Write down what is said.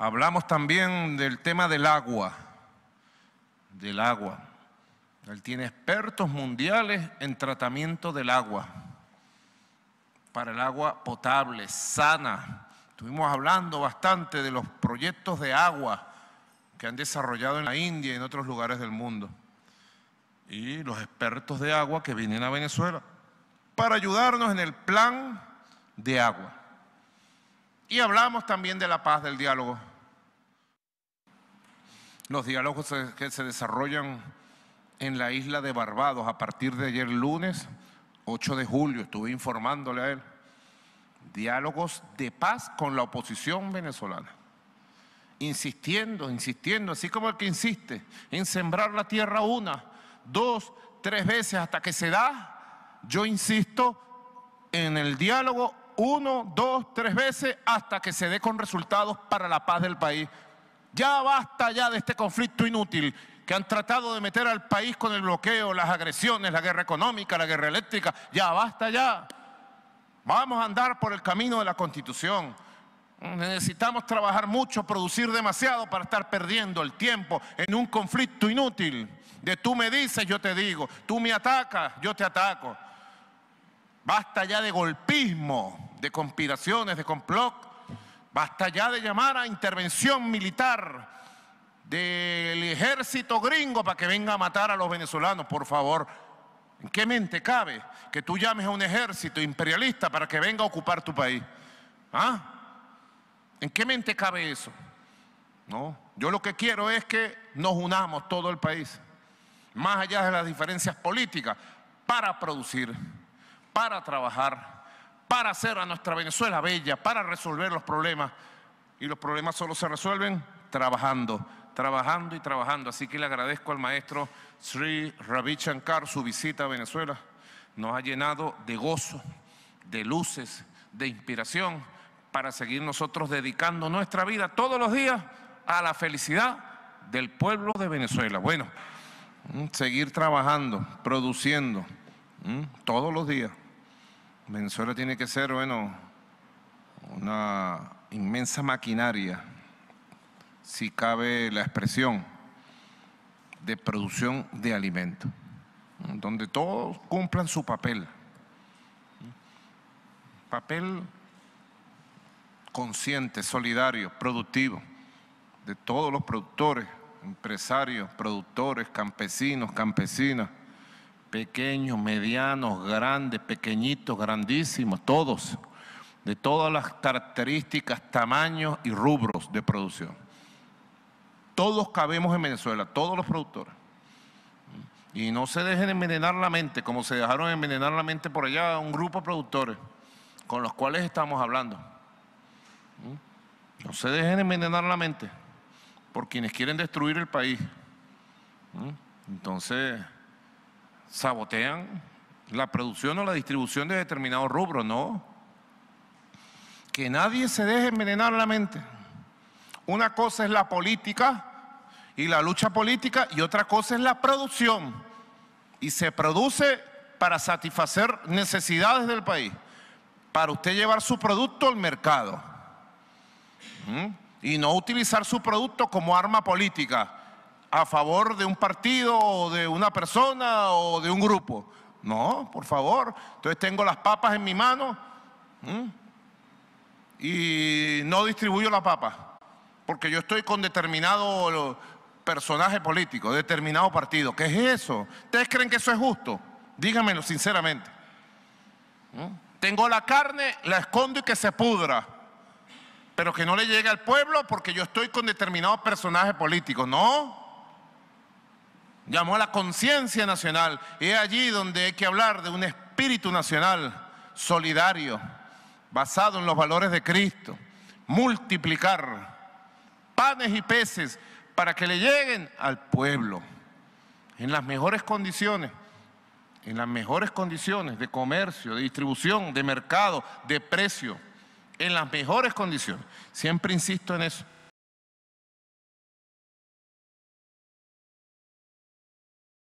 Hablamos también del tema del agua, del agua. Él tiene expertos mundiales en tratamiento del agua, para el agua potable, sana. Estuvimos hablando bastante de los proyectos de agua que han desarrollado en la India y en otros lugares del mundo. Y los expertos de agua que vienen a Venezuela para ayudarnos en el plan de agua. Y hablamos también de la paz del diálogo los diálogos que se desarrollan en la isla de Barbados a partir de ayer lunes 8 de julio, estuve informándole a él, diálogos de paz con la oposición venezolana, insistiendo, insistiendo, así como el que insiste en sembrar la tierra una, dos, tres veces hasta que se da, yo insisto en el diálogo uno, dos, tres veces hasta que se dé con resultados para la paz del país. Ya basta ya de este conflicto inútil que han tratado de meter al país con el bloqueo, las agresiones, la guerra económica, la guerra eléctrica. Ya basta ya. Vamos a andar por el camino de la constitución. Necesitamos trabajar mucho, producir demasiado para estar perdiendo el tiempo en un conflicto inútil. De tú me dices, yo te digo. Tú me atacas, yo te ataco. Basta ya de golpismo, de conspiraciones, de complot. Basta ya de llamar a intervención militar del ejército gringo para que venga a matar a los venezolanos, por favor. ¿En qué mente cabe que tú llames a un ejército imperialista para que venga a ocupar tu país? ¿Ah? ¿En qué mente cabe eso? No, yo lo que quiero es que nos unamos todo el país, más allá de las diferencias políticas, para producir, para trabajar, para hacer a nuestra Venezuela bella, para resolver los problemas. Y los problemas solo se resuelven trabajando, trabajando y trabajando. Así que le agradezco al maestro Sri Ravichankar su visita a Venezuela. Nos ha llenado de gozo, de luces, de inspiración para seguir nosotros dedicando nuestra vida todos los días a la felicidad del pueblo de Venezuela. Bueno, mm, seguir trabajando, produciendo mm, todos los días. Venezuela tiene que ser, bueno, una inmensa maquinaria, si cabe la expresión, de producción de alimentos, donde todos cumplan su papel. Papel consciente, solidario, productivo, de todos los productores, empresarios, productores, campesinos, campesinas, pequeños, medianos, grandes, pequeñitos, grandísimos, todos, de todas las características, tamaños y rubros de producción. Todos cabemos en Venezuela, todos los productores. Y no se dejen envenenar la mente, como se dejaron envenenar la mente por allá un grupo de productores con los cuales estamos hablando. ¿Mm? No se dejen envenenar la mente por quienes quieren destruir el país. ¿Mm? Entonces sabotean la producción o la distribución de determinados rubros, no. Que nadie se deje envenenar la mente. Una cosa es la política y la lucha política y otra cosa es la producción. Y se produce para satisfacer necesidades del país, para usted llevar su producto al mercado. Y no utilizar su producto como arma política a favor de un partido o de una persona o de un grupo. No, por favor. Entonces tengo las papas en mi mano y no distribuyo las papas, porque yo estoy con determinado personaje político, determinado partido. ¿Qué es eso? ¿Ustedes creen que eso es justo? Díganmelo sinceramente. Tengo la carne, la escondo y que se pudra, pero que no le llegue al pueblo porque yo estoy con determinado personaje político. No, llamó a la conciencia nacional. Y es allí donde hay que hablar de un espíritu nacional solidario, basado en los valores de Cristo. Multiplicar panes y peces para que le lleguen al pueblo en las mejores condiciones, en las mejores condiciones de comercio, de distribución, de mercado, de precio, en las mejores condiciones. Siempre insisto en eso.